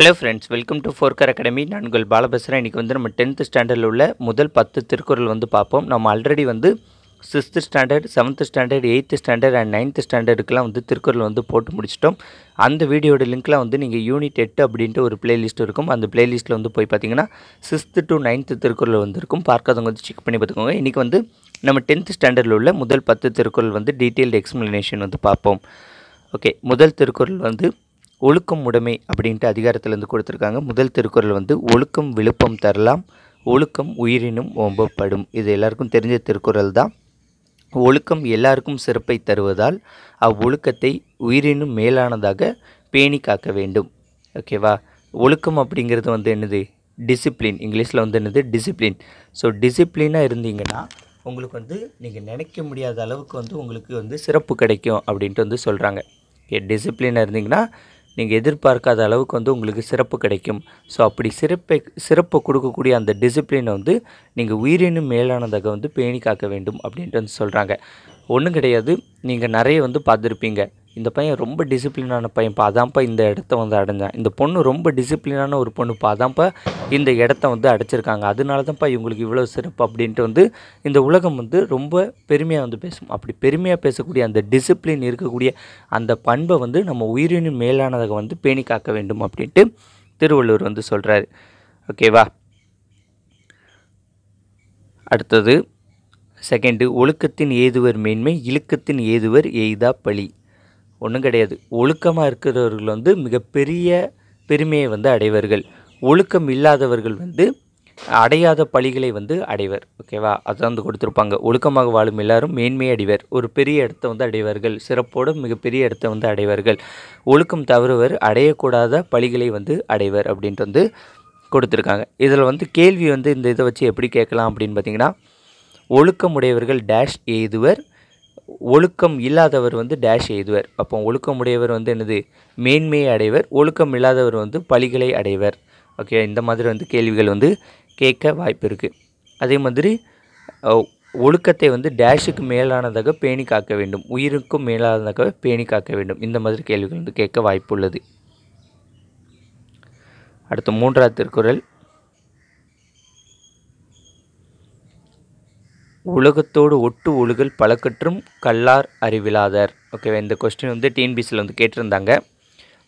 hello friends welcome to ஃபோர்கர் academy நான் உங்கள் பாலபஸ்ரன் இன்றைக்கி வந்து நம்ம டென்த்து ஸ்டாண்டர்டில் உள்ள முதல் பத்து திருக்குறள் வந்து பார்ப்போம் நம்ம ஆல்ரெடி வந்து sixth standard seventh standard eighth standard and ninth ஸ்டாண்டர்டுக்கெலாம் வந்து திருக்குறள் வந்து போட்டு முடிச்சிட்டோம் அந்த வீடியோட லிங்க்லாம் வந்து நீங்கள் யூனிட் எட்டு அப்படின்ட்டு ஒரு பிளேலிஸ்ட் இருக்கும் அந்த பிளேலிஸ்ட்டில் வந்து போய் பார்த்தீங்கன்னா சிக்ஸ்த்து டு நைன்த்து திருக்குறள் வந்து இருக்கும் பார்க்காதவங்க வந்து செக் பண்ணி பார்த்துக்கோங்க இன்றைக்கி வந்து நம்ம டென்த்து ஸ்டாண்டர்டில் உள்ள முதல் பத்து திருக்குறள் வந்து டீட்டெயில்டு எக்ஸ்ப்ளனேஷன் வந்து பார்ப்போம் ஓகே முதல் திருக்குறள் வந்து ஒழுக்கம் உடைமை அப்படின்ட்டு அதிகாரத்திலேருந்து கொடுத்துருக்காங்க முதல் திருக்குறள் வந்து ஒழுக்கம் விழுப்பம் தரலாம் ஒழுக்கம் உயிரினும் ஓம்பப்படும் இது எல்லாருக்கும் தெரிஞ்ச திருக்குறள் தான் ஒழுக்கம் எல்லாருக்கும் சிறப்பை தருவதால் அவ்வொழுக்கத்தை உயிரினும் மேலானதாக பேணி காக்க வேண்டும் ஓகேவா ஒழுக்கம் அப்படிங்கிறது வந்து என்னது டிசிப்ளின் இங்கிலீஷில் வந்து என்னது டிசிப்ளின் ஸோ டிசிப்ளினாக இருந்தீங்கன்னா உங்களுக்கு வந்து நீங்கள் நினைக்க முடியாத அளவுக்கு வந்து உங்களுக்கு வந்து சிறப்பு கிடைக்கும் அப்படின்ட்டு வந்து சொல்கிறாங்க ஓகே டிசிப்ளினாக இருந்தீங்கன்னா நீங்கள் எதிர்பார்க்காத அளவுக்கு வந்து உங்களுக்கு சிறப்பு கிடைக்கும் ஸோ அப்படி சிறப்பை சிறப்பு கொடுக்கக்கூடிய அந்த டிசிப்ளினை வந்து நீங்கள் உயிரினும் மேலானதாக வந்து பேணி காக்க வேண்டும் அப்படின்ட்டு வந்து சொல்கிறாங்க ஒன்றும் கிடையாது நீங்கள் நிறைய வந்து பார்த்துருப்பீங்க இந்த பையன் ரொம்ப டிசிப்ளினான பையன்ப்பா அதான்ப்பா இந்த இடத்த வந்து அடைஞ்சான் இந்த பொண்ணு ரொம்ப டிசிப்ளினான ஒரு பொண்ணுப்பா அதான்ப்பா இந்த இடத்த வந்து அடைச்சிருக்காங்க அதனால தான்ப்பா இவங்களுக்கு இவ்வளோ சிறப்பு அப்படின்ட்டு வந்து இந்த உலகம் வந்து ரொம்ப பெருமையாக வந்து பேசும் அப்படி பெருமையாக பேசக்கூடிய அந்த டிசிப்ளின் இருக்கக்கூடிய அந்த பண்பை வந்து நம்ம உயிரினும் மேலானதாக வந்து பேணி காக்க வேண்டும் அப்படின்ட்டு திருவள்ளுவர் வந்து சொல்கிறாரு ஓகேவா அடுத்தது செகண்டு ஒழுக்கத்தின் ஏதுவர் மேன்மை இழுக்கத்தின் ஏதுவர் எய்தா பழி ஒன்றும் கிடையாது ஒழுக்கமாக இருக்கிறவர்கள் வந்து மிகப்பெரிய பெருமையை வந்து அடைவார்கள் ஒழுக்கம் இல்லாதவர்கள் வந்து அடையாத பழிகளை வந்து அடைவர் ஓகேவா அதுதான் வந்து கொடுத்துருப்பாங்க ஒழுக்கமாக வாழும் எல்லாரும் மேன்மை அடைவர் ஒரு பெரிய இடத்த வந்து அடைவார்கள் சிறப்போடு மிகப்பெரிய இடத்த வந்து அடைவார்கள் ஒழுக்கம் தவறுவர் அடையக்கூடாத பழிகளை வந்து அடைவர் அப்படின்ட்டு வந்து கொடுத்துருக்காங்க இதில் வந்து கேள்வி வந்து இந்த இதை வச்சு எப்படி கேட்கலாம் அப்படின்னு பார்த்தீங்கன்னா ஒழுக்கமுடையவர்கள் டேஷ் எய்துவர் ஒழுக்கம் இல்லாதவர் வந்து டேஷ் எழுதுவர் அப்போ உடையவர் வந்து என்னது மேன்மையை அடைவர் ஒழுக்கம் இல்லாதவர் வந்து பழிகளை அடைவர் ஓகே இந்த மாதிரி வந்து கேள்விகள் வந்து கேட்க வாய்ப்பு இருக்குது அதே மாதிரி ஒழுக்கத்தை வந்து டேஷுக்கு மேலானதாக பேணி காக்க வேண்டும் உயிருக்கும் மேலானதாக பேணி காக்க வேண்டும் இந்த மாதிரி கேள்விகள் வந்து கேட்க வாய்ப்பு உள்ளது அடுத்த மூன்றாவது திருக்குறள் உலகத்தோடு ஒட்டு ஒழுகல் பழக்கற்றும் கல்லார் அறிவிலாதர் ஓகேவா இந்த கொஸ்டின் வந்து டிஎன்பிசியில் வந்து கேட்டிருந்தாங்க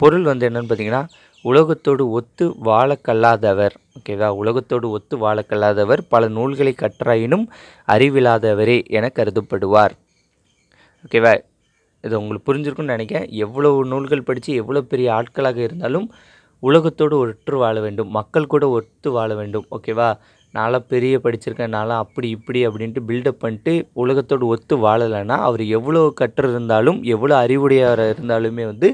பொருள் வந்து என்னென்னு பார்த்தீங்கன்னா உலகத்தோடு ஒத்து வாழக்கல்லாதவர் ஓகேவா உலகத்தோடு ஒத்து வாழக்கல்லாதவர் பல நூல்களை கற்றாயினும் அறிவில்லாதவரே என கருதப்படுவார் ஓகேவா இது உங்களுக்கு புரிஞ்சிருக்குன்னு நினைக்கிறேன் எவ்வளோ நூல்கள் படித்து எவ்வளோ பெரிய ஆட்களாக இருந்தாலும் உலகத்தோடு ஒற்று வாழ வேண்டும் மக்கள் கூட ஒத்து வாழ வேண்டும் ஓகேவா நான்லாம் பெரிய படிச்சிருக்கேன் நான்லாம் அப்படி இப்படி அப்படின்ட்டு பில்டப் பண்ணிட்டு உலகத்தோடு ஒத்து வாழலைன்னா அவர் எவ்வளோ கற்று இருந்தாலும் எவ்வளோ அறிவுடையவராக இருந்தாலுமே வந்து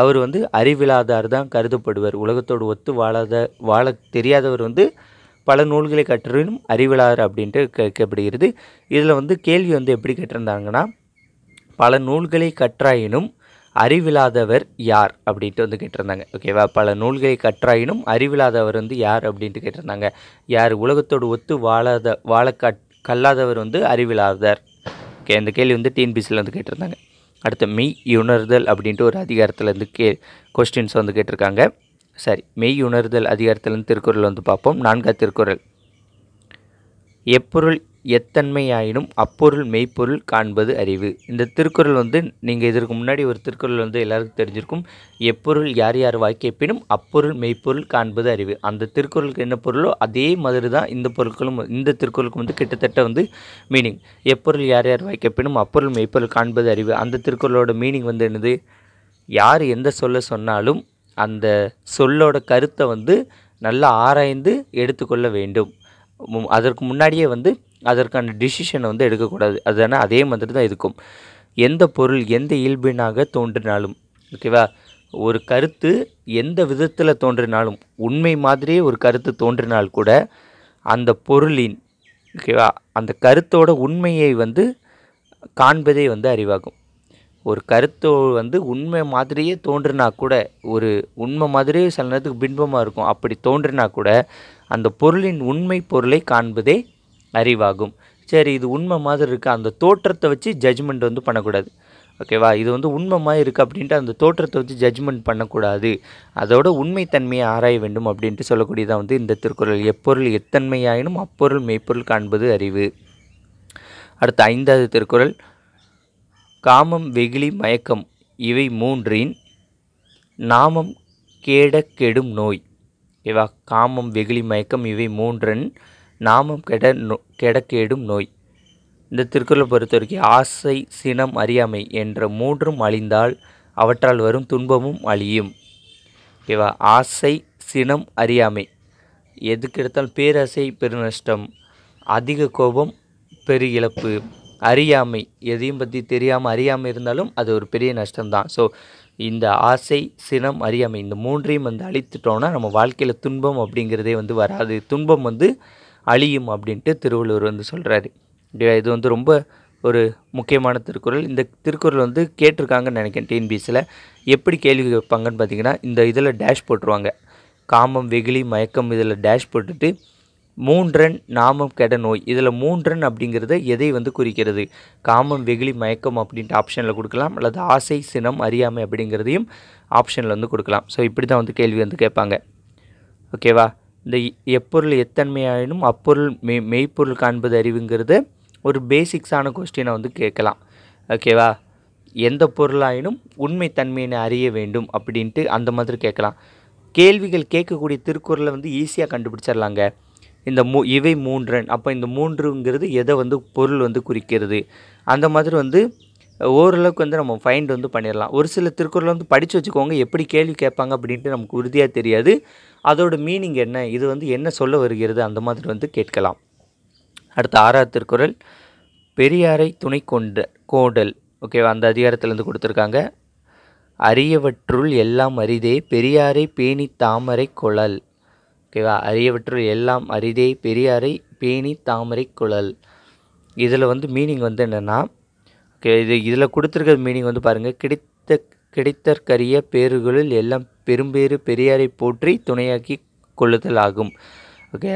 அவர் வந்து அறிவில்லாதார் தான் கருதப்படுவார் உலகத்தோடு ஒத்து வாழாத வாழ தெரியாதவர் வந்து பல நூல்களை கற்றினும் அறிவிலாதார் அப்படின்ட்டு கேட்கப்படுகிறது இதில் வந்து கேள்வி வந்து எப்படி கேட்டிருந்தாங்கன்னா பல நூல்களை கற்றாயினும் அறிவில்லாதவர் யார் அப்படின்ட்டு வந்து கேட்டிருந்தாங்க ஓகேவா பல நூல்களை கற்றாயினும் அறிவில்லாதவர் வந்து யார் அப்படின்ட்டு கேட்டிருந்தாங்க யார் உலகத்தோடு ஒத்து வாழாத வாழ கல்லாதவர் வந்து அறிவில்லாதார் ஓகே இந்த கேள்வி வந்து டிஎன்பிசியில் வந்து கேட்டிருந்தாங்க அடுத்து மெய் உணர்தல் அப்படின்ட்டு ஒரு அதிகாரத்துலேருந்து கே கொஸ்டின்ஸ் வந்து கேட்டிருக்காங்க சரி மெய் உணர்தல் அதிகாரத்துலேருந்து திருக்குறள் வந்து பார்ப்போம் நான்காவது திருக்குறள் எப்பொருள் எத்தன்மையாயினும் அப்பொருள் மெய்ப்பொருள் காண்பது அறிவு இந்த திருக்குறள் வந்து நீங்கள் இதற்கு முன்னாடி ஒரு திருக்குறள் வந்து எல்லாருக்கும் தெரிஞ்சிருக்கும் எப்பொருள் யார் யார் வாய்க்கப்பினும் அப்பொருள் மெய்ப்பொருள் காண்பது அறிவு அந்த திருக்குறளுக்கு என்ன பொருளோ அதே மாதிரி தான் இந்த பொருட்களும் இந்த திருக்குறளுக்கு வந்து கிட்டத்தட்ட வந்து மீனிங் எப்பொருள் யார் யார் வாய்க்கப்பினும் அப்பொருள் மெய்ப்பொருள் காண்பது அறிவு அந்த திருக்குறளோட மீனிங் வந்து என்னது யார் எந்த சொல்ல சொன்னாலும் அந்த சொல்லோட கருத்தை வந்து நல்லா ஆராய்ந்து எடுத்துக்கொள்ள வேண்டும் அதற்கு முன்னாடியே வந்து அதற்கான டிசிஷனை வந்து எடுக்கக்கூடாது அதுனா அதே மாதிரி தான் இருக்கும் எந்த பொருள் எந்த இயல்பினாக தோன்றினாலும் ஓகேவா ஒரு கருத்து எந்த விதத்தில் தோன்றினாலும் உண்மை மாதிரியே ஒரு கருத்து தோன்றினால் கூட அந்த பொருளின் ஓகேவா அந்த கருத்தோட உண்மையை வந்து காண்பதே வந்து அறிவாகும் ஒரு கருத்து வந்து உண்மை மாதிரியே தோன்றுனா கூட ஒரு உண்மை மாதிரியே சில நேரத்துக்கு பின்பமாக இருக்கும் அப்படி தோன்றினா கூட அந்த பொருளின் உண்மை பொருளை காண்பதே அறிவாகும் சரி இது உண்மை மாதிரி இருக்குது அந்த தோற்றத்தை வச்சு ஜட்ஜ்மெண்ட் வந்து பண்ணக்கூடாது ஓகேவா இது வந்து மாதிரி இருக்குது அப்படின்ட்டு அந்த தோற்றத்தை வச்சு ஜட்ஜ்மெண்ட் பண்ணக்கூடாது அதோட உண்மைத்தன்மையை ஆராய வேண்டும் அப்படின்ட்டு சொல்லக்கூடியதான் வந்து இந்த திருக்குறள் எப்பொருள் எத்தன்மையாயினும் அப்பொருள் மெய்ப்பொருள் காண்பது அறிவு அடுத்த ஐந்தாவது திருக்குறள் காமம் வெகுளி மயக்கம் இவை மூன்றின் நாமம் கேட கெடும் நோய் ஓகேவா காமம் வெகுளி மயக்கம் இவை மூன்றன் நாமும் கெட நோ கெடக்கேடும் நோய் இந்த திருக்குறளை பொறுத்த வரைக்கும் ஆசை சினம் அறியாமை என்ற மூன்றும் அழிந்தால் அவற்றால் வரும் துன்பமும் அழியும் ஓகேவா ஆசை சினம் அறியாமை எதுக்கு எடுத்தாலும் பேராசை பெருநஷ்டம் அதிக கோபம் பெரு இழப்பு அறியாமை எதையும் பற்றி தெரியாமல் அறியாமல் இருந்தாலும் அது ஒரு பெரிய நஷ்டம்தான் ஸோ இந்த ஆசை சினம் அறியாமை இந்த மூன்றையும் வந்து அழித்துட்டோம்னா நம்ம வாழ்க்கையில் துன்பம் அப்படிங்கிறதே வந்து வராது துன்பம் வந்து அழியும் அப்படின்ட்டு திருவள்ளுவர் வந்து சொல்கிறாரு இது வந்து ரொம்ப ஒரு முக்கியமான திருக்குறள் இந்த திருக்குறள் வந்து கேட்டிருக்காங்கன்னு நினைக்கிறேன் டிஎன்பிஎஸ்சியில் எப்படி கேள்வி கேட்பாங்கன்னு பார்த்தீங்கன்னா இந்த இதில் டேஷ் போட்டுருவாங்க காமம் வெகுளி மயக்கம் இதில் டேஷ் போட்டுட்டு மூன்றன் நாமம் கெட நோய் இதில் மூன்றன் அப்படிங்கிறத எதை வந்து குறிக்கிறது காமம் வெகுளி மயக்கம் அப்படின்ட்டு ஆப்ஷனில் கொடுக்கலாம் அல்லது ஆசை சினம் அறியாமை அப்படிங்கிறதையும் ஆப்ஷனில் வந்து கொடுக்கலாம் ஸோ இப்படி தான் வந்து கேள்வி வந்து கேட்பாங்க ஓகேவா இந்த எப்பொருள் எத்தன்மையாயினும் அப்பொருள் மெய் மெய்ப்பொருள் காண்பது அறிவுங்கிறது ஒரு பேசிக்ஸான கொஸ்டினை வந்து கேட்கலாம் ஓகேவா எந்த பொருளாயினும் உண்மைத்தன்மையினை அறிய வேண்டும் அப்படின்ட்டு அந்த மாதிரி கேட்கலாம் கேள்விகள் கேட்கக்கூடிய திருக்குறளை வந்து ஈஸியாக கண்டுபிடிச்சிடலாங்க இந்த மூ இவை மூன்றன் அப்போ இந்த மூன்றுங்கிறது எதை வந்து பொருள் வந்து குறிக்கிறது அந்த மாதிரி வந்து ஓரளவுக்கு வந்து நம்ம ஃபைண்ட் வந்து பண்ணிடலாம் ஒரு சில திருக்குறள் வந்து படித்து வச்சுக்கோங்க எப்படி கேள்வி கேட்பாங்க அப்படின்ட்டு நமக்கு உறுதியாக தெரியாது அதோடய மீனிங் என்ன இது வந்து என்ன சொல்ல வருகிறது அந்த மாதிரி வந்து கேட்கலாம் அடுத்த ஆறாவது திருக்குறள் பெரியாரை துணை கொண்ட கோடல் ஓகேவா அந்த அதிகாரத்திலேருந்து கொடுத்துருக்காங்க அரியவற்றுள் எல்லாம் அரிதே பெரியாரை பேணி தாமரை குழல் ஓகேவா அரியவற்றுள் எல்லாம் அரிதே பெரியாரை பேணி தாமரை குழல் இதில் வந்து மீனிங் வந்து என்னென்னா இது இதில் கொடுத்துருக்க மீனிங் வந்து பாருங்கள் கிடைத்த கிடைத்தற்கரிய பேறுகளில் எல்லாம் பெரும்பேறு பெரியாரை போற்றி துணையாக்கி கொள்ளுதல் ஆகும் ஓகே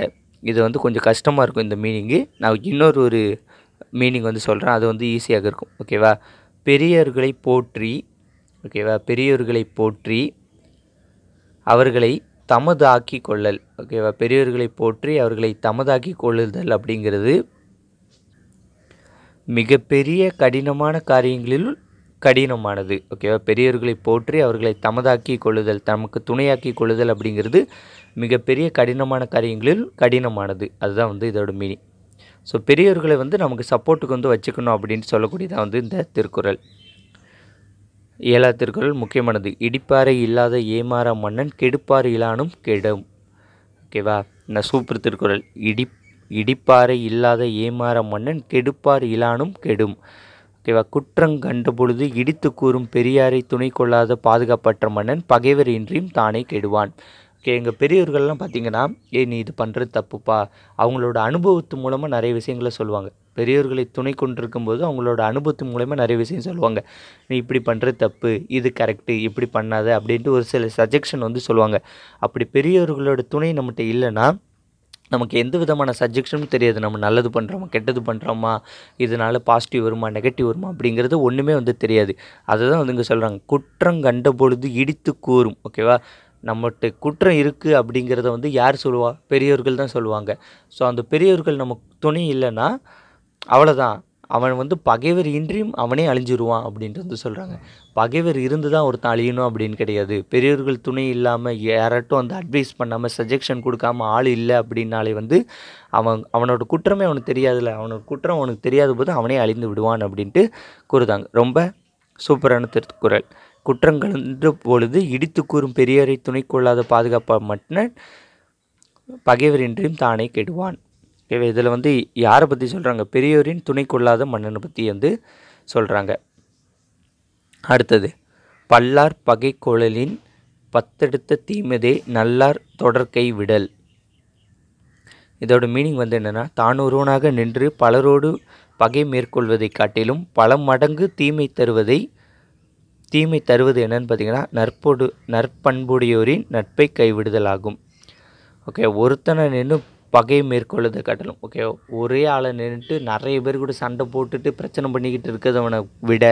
இது வந்து கொஞ்சம் கஷ்டமாக இருக்கும் இந்த மீனிங்கு நான் இன்னொரு ஒரு மீனிங் வந்து சொல்கிறேன் அது வந்து ஈஸியாக இருக்கும் ஓகேவா பெரியவர்களை போற்றி ஓகேவா பெரியோர்களை போற்றி அவர்களை தமதாக்கி கொள்ளல் ஓகேவா பெரியவர்களை போற்றி அவர்களை தமதாக்கி கொள்ளுதல் அப்படிங்கிறது மிகப்பெரிய கடினமான காரியங்களில் கடினமானது ஓகேவா பெரியவர்களை போற்றி அவர்களை தமதாக்கி கொள்ளுதல் தமக்கு துணையாக்கி கொள்ளுதல் அப்படிங்கிறது மிகப்பெரிய கடினமான காரியங்களில் கடினமானது அதுதான் வந்து இதோட மீனிங் ஸோ பெரியவர்களை வந்து நமக்கு சப்போர்ட்டுக்கு வந்து வச்சுக்கணும் அப்படின்னு சொல்லக்கூடியதான் வந்து இந்த திருக்குறள் ஏழா திருக்குறள் முக்கியமானது இடிப்பாறை இல்லாத ஏமாறா மன்னன் கெடுப்பாறு இலானும் கெடும் ஓகேவா நான் சூப்பர் திருக்குறள் இடி இடிப்பாறை இல்லாத ஏமாற மன்னன் கெடுப்பார் இலானும் கெடும் ஓகேவா குற்றம் கண்டபொழுது இடித்து கூறும் பெரியாரை துணை கொள்ளாத பாதுகாப்பற்ற மன்னன் பகைவர் இன்றியும் தானே கெடுவான் ஓகே எங்கள் பெரியவர்கள்லாம் பார்த்தீங்கன்னா ஏ நீ இது பண்ணுறது தப்புப்பா அவங்களோட அனுபவத்து மூலமாக நிறைய விஷயங்களை சொல்லுவாங்க பெரியவர்களை துணை கொண்டிருக்கும்போது அவங்களோட அனுபவத்து மூலயமா நிறைய விஷயம் சொல்லுவாங்க நீ இப்படி பண்ணுறது தப்பு இது கரெக்டு இப்படி பண்ணாத அப்படின்ட்டு ஒரு சில சஜெக்ஷன் வந்து சொல்லுவாங்க அப்படி பெரியவர்களோட துணை நம்மகிட்ட இல்லைன்னா நமக்கு எந்த விதமான சப்ஜெக்ஷனும் தெரியாது நம்ம நல்லது பண்ணுறோமா கெட்டது பண்ணுறோமா இதனால் பாசிட்டிவ் வருமா நெகட்டிவ் வருமா அப்படிங்கிறது ஒன்றுமே வந்து தெரியாது அதை தான் வந்து இங்கே சொல்கிறாங்க குற்றம் கண்ட பொழுது இடித்து கூறும் ஓகேவா நம்மகிட்ட குற்றம் இருக்குது அப்படிங்கிறத வந்து யார் சொல்லுவா பெரியோர்கள் தான் சொல்லுவாங்க ஸோ அந்த பெரியோர்கள் நமக்கு துணை இல்லைன்னா அவ்வளோதான் அவன் வந்து பகைவர் இன்றியும் அவனே அழிஞ்சிருவான் அப்படின்ட்டு வந்து சொல்கிறாங்க பகைவர் இருந்து தான் ஒருத்தன் அழியணும் அப்படின்னு கிடையாது பெரியவர்கள் துணை இல்லாமல் யார்ட்டும் அந்த அட்வைஸ் பண்ணாமல் சஜெக்ஷன் கொடுக்காமல் ஆள் இல்லை அப்படின்னாலே வந்து அவன் அவனோட குற்றமே அவனுக்கு தெரியாதுல்ல அவனோட குற்றம் அவனுக்கு தெரியாத போது அவனே அழிந்து விடுவான் அப்படின்ட்டு கூறுதாங்க ரொம்ப சூப்பரான திருக்குறள் குற்றங்கள்ன்ற பொழுது இடித்து கூறும் பெரியரை துணை கொள்ளாத பாதுகாப்பாக மட்டும் பகைவர் இன்றியும் தானே கெடுவான் ஓகேவா இதில் வந்து யாரை பற்றி சொல்கிறாங்க பெரியோரின் துணை கொள்ளாத மன்னனை பற்றி வந்து சொல்கிறாங்க அடுத்தது பல்லார் பகை குழலின் பத்தெடுத்த தீமதே நல்லார் தொடர்கை விடல் இதோட மீனிங் வந்து என்னென்னா தான் ஒருவனாக நின்று பலரோடு பகை மேற்கொள்வதை காட்டிலும் பல மடங்கு தீமை தருவதை தீமை தருவது என்னன்னு பார்த்தீங்கன்னா நற்போடு நற்பண்புடையோரின் நட்பை கைவிடுதல் ஆகும் ஓகே ஒருத்தனை நின்று பகை மேற்கொள்ளதை காட்டலும் ஓகே ஒரே ஆளை நின்றுட்டு நிறைய பேர் கூட சண்டை போட்டுட்டு பிரச்சனை பண்ணிக்கிட்டு இருக்கிறவனை விட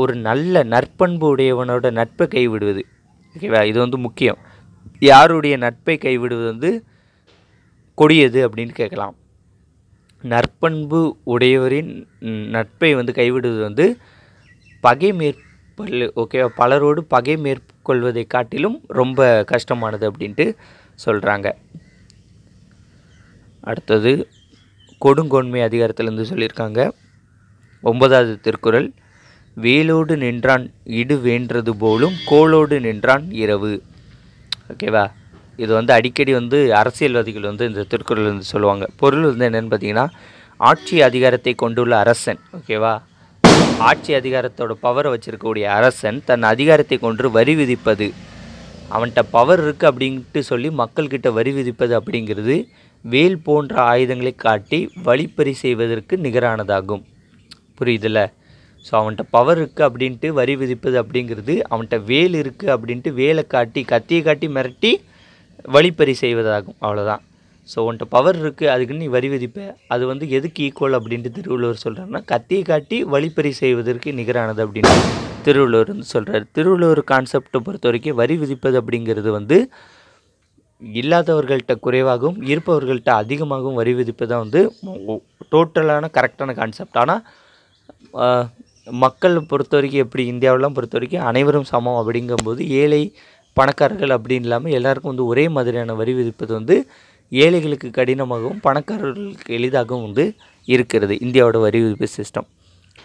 ஒரு நல்ல நற்பண்பு உடையவனோட நட்பை கைவிடுவது ஓகேவா இது வந்து முக்கியம் யாருடைய நட்பை கைவிடுவது வந்து கொடியது அப்படின்னு கேட்கலாம் நற்பண்பு உடையவரின் நட்பை வந்து கைவிடுவது வந்து பகை மேற்பல் ஓகேவா பலரோடு பகை மேற்கொள்வதை காட்டிலும் ரொம்ப கஷ்டமானது அப்படின்ட்டு சொல்கிறாங்க அடுத்தது கொடுங்கோன்மை அதிகாரத்திலேருந்து சொல்லியிருக்காங்க ஒன்பதாவது திருக்குறள் வேலோடு நின்றான் இடு வேண்டது போலும் கோளோடு நின்றான் இரவு ஓகேவா இது வந்து அடிக்கடி வந்து அரசியல்வாதிகள் வந்து இந்த திருக்குறள் வந்து சொல்லுவாங்க பொருள் வந்து என்னென்னு பார்த்தீங்கன்னா ஆட்சி அதிகாரத்தை கொண்டுள்ள அரசன் ஓகேவா ஆட்சி அதிகாரத்தோட பவரை வச்சுருக்கக்கூடிய அரசன் தன் அதிகாரத்தை கொண்டு வரி விதிப்பது அவன்கிட்ட பவர் இருக்குது அப்படின்ட்டு சொல்லி மக்கள்கிட்ட வரி விதிப்பது அப்படிங்கிறது வேல் போன்ற ஆயுதங்களை காட்டி வழிப்பறி செய்வதற்கு நிகரானதாகும் புரியுதில்ல ஸோ அவன்கிட்ட பவர் இருக்குது அப்படின்ட்டு வரி விதிப்பது அப்படிங்கிறது அவன்கிட்ட வேல் இருக்குது அப்படின்ட்டு வேலை காட்டி கத்தியை காட்டி மிரட்டி வழிப்பறி செய்வதாகும் அவ்வளோதான் ஸோ அவன்கிட்ட பவர் இருக்குது அதுக்குன்னு நீ வரி விதிப்ப அது வந்து எதுக்கு ஈக்குவல் அப்படின்ட்டு திருவள்ளுவர் சொல்கிறாருன்னா கத்தியை காட்டி வழிப்பறி செய்வதற்கு நிகரானது அப்படின்ட்டு திருவள்ளுவர் வந்து சொல்கிறார் திருவள்ளுவர் கான்செப்டை பொறுத்த வரைக்கும் வரி விதிப்பது அப்படிங்கிறது வந்து இல்லாதவர்கள்ட்ட குறைவாகவும் இருப்பவர்கள்ட்ட அதிகமாகவும் வரி விதிப்பு தான் வந்து டோட்டலான கரெக்டான கான்செப்ட் ஆனால் மக்கள் பொறுத்த வரைக்கும் எப்படி இந்தியாவிலாம் பொறுத்த வரைக்கும் அனைவரும் சமம் அப்படிங்கும்போது ஏழை பணக்காரர்கள் அப்படின்னு இல்லாமல் எல்லாருக்கும் வந்து ஒரே மாதிரியான வரி விதிப்பது வந்து ஏழைகளுக்கு கடினமாகவும் பணக்காரர்களுக்கு எளிதாகவும் வந்து இருக்கிறது இந்தியாவோட வரி விதிப்பு சிஸ்டம்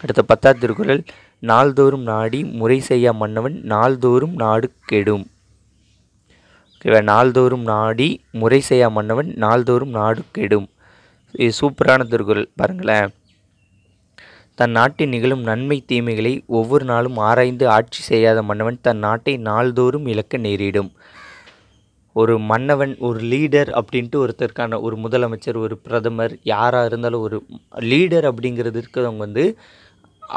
அடுத்த பத்தாவது திருக்குறள் நாள்தோறும் நாடி முறை செய்யா மன்னவன் நாள்தோறும் நாடு கெடும் இவன் நாள்தோறும் நாடி முறை செய்யா மன்னவன் நாள்தோறும் நாடு கெடும் இது சூப்பரான திருக்குறள் பாருங்களேன் தன் நாட்டில் நிகழும் நன்மை தீமைகளை ஒவ்வொரு நாளும் ஆராய்ந்து ஆட்சி செய்யாத மன்னவன் தன் நாட்டை நாள்தோறும் இழக்க நேரிடும் ஒரு மன்னவன் ஒரு லீடர் அப்படின்ட்டு ஒருத்தருக்கான ஒரு முதலமைச்சர் ஒரு பிரதமர் யாராக இருந்தாலும் ஒரு லீடர் அப்படிங்கிறது இருக்கிறவங்க வந்து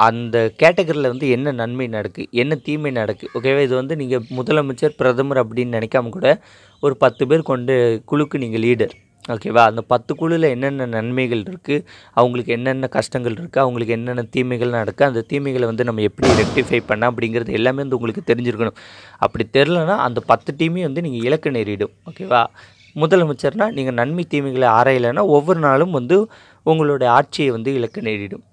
அந்த கேட்டகரியில் வந்து என்ன நன்மை நடக்கு என்ன தீமை நடக்கு ஓகேவா இது வந்து நீங்கள் முதலமைச்சர் பிரதமர் அப்படின்னு நினைக்காம கூட ஒரு பத்து பேர் கொண்டு குழுக்கு நீங்கள் லீடர் ஓகேவா அந்த பத்து குழுவில் என்னென்ன நன்மைகள் இருக்குது அவங்களுக்கு என்னென்ன கஷ்டங்கள் இருக்குது அவங்களுக்கு என்னென்ன தீமைகள் நடக்குது அந்த தீமைகளை வந்து நம்ம எப்படி ரெக்டிஃபை பண்ண அப்படிங்கிறது எல்லாமே வந்து உங்களுக்கு தெரிஞ்சிருக்கணும் அப்படி தெரிலனா அந்த பத்து டீமையும் வந்து நீங்கள் இலக்கு நேரிடும் ஓகேவா முதலமைச்சர்னால் நீங்கள் நன்மை தீமைகளை ஆராயலைன்னா ஒவ்வொரு நாளும் வந்து உங்களுடைய ஆட்சியை வந்து இலக்கு நேரிடும்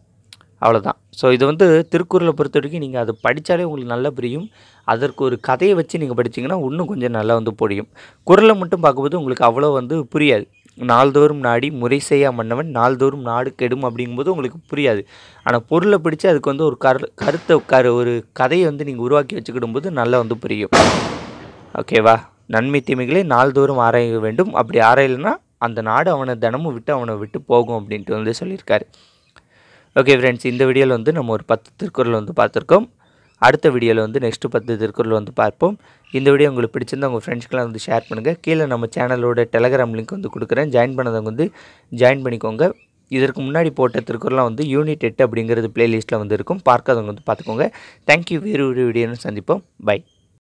அவ்வளோதான் ஸோ இது வந்து திருக்குறளை பொறுத்த வரைக்கும் நீங்கள் அது படித்தாலே உங்களுக்கு நல்லா புரியும் அதற்கு ஒரு கதையை வச்சு நீங்கள் படித்தீங்கன்னா இன்னும் கொஞ்சம் நல்லா வந்து புரியும் குரலை மட்டும் பார்க்கும்போது உங்களுக்கு அவ்வளோ வந்து புரியாது நாள்தோறும் நாடி முறை செய்யா மன்னவன் நாள்தோறும் நாடு கெடும் அப்படிங்கும்போது உங்களுக்கு புரியாது ஆனால் பொருளை பிடிச்சி அதுக்கு வந்து ஒரு கரு கருத்தை கரு ஒரு கதையை வந்து நீங்கள் உருவாக்கி வச்சுக்கிடும் போது நல்லா வந்து புரியும் ஓகேவா நன்மை தீமைகளை நாள்தோறும் ஆராய வேண்டும் அப்படி ஆராயலைன்னா அந்த நாடு அவனை தினமும் விட்டு அவனை விட்டு போகும் அப்படின்ட்டு வந்து சொல்லியிருக்காரு ஓகே ஃப்ரெண்ட்ஸ் இந்த வீடியோவில் வந்து நம்ம ஒரு பத்து திருக்குறள் வந்து பார்த்துருக்கோம் அடுத்த வீடியோவில் வந்து நெக்ஸ்ட்டு பத்து திருக்குறள் வந்து பார்ப்போம் இந்த வீடியோ உங்களுக்கு பிடிச்சிருந்தால் உங்கள் ஃப்ரெண்ட்ஸ்க்கெலாம் வந்து ஷேர் பண்ணுங்கள் கீழே நம்ம சேனலோட டெலகிராம் லிங்க் வந்து கொடுக்குறேன் ஜாயின் பண்ணதவங்க வந்து ஜாயின் பண்ணிக்கோங்க இதற்கு முன்னாடி போட்ட திருக்குறள்லாம் வந்து யூனிட் எட்டு அப்படிங்கிறது ப்ளேலிஸ்ட்டில் வந்து இருக்கும் பார்க்காதவங்க வந்து பார்த்துக்கோங்க தேங்க்யூ வேறு ஒரு வீடியோன்னு சந்திப்போம் பை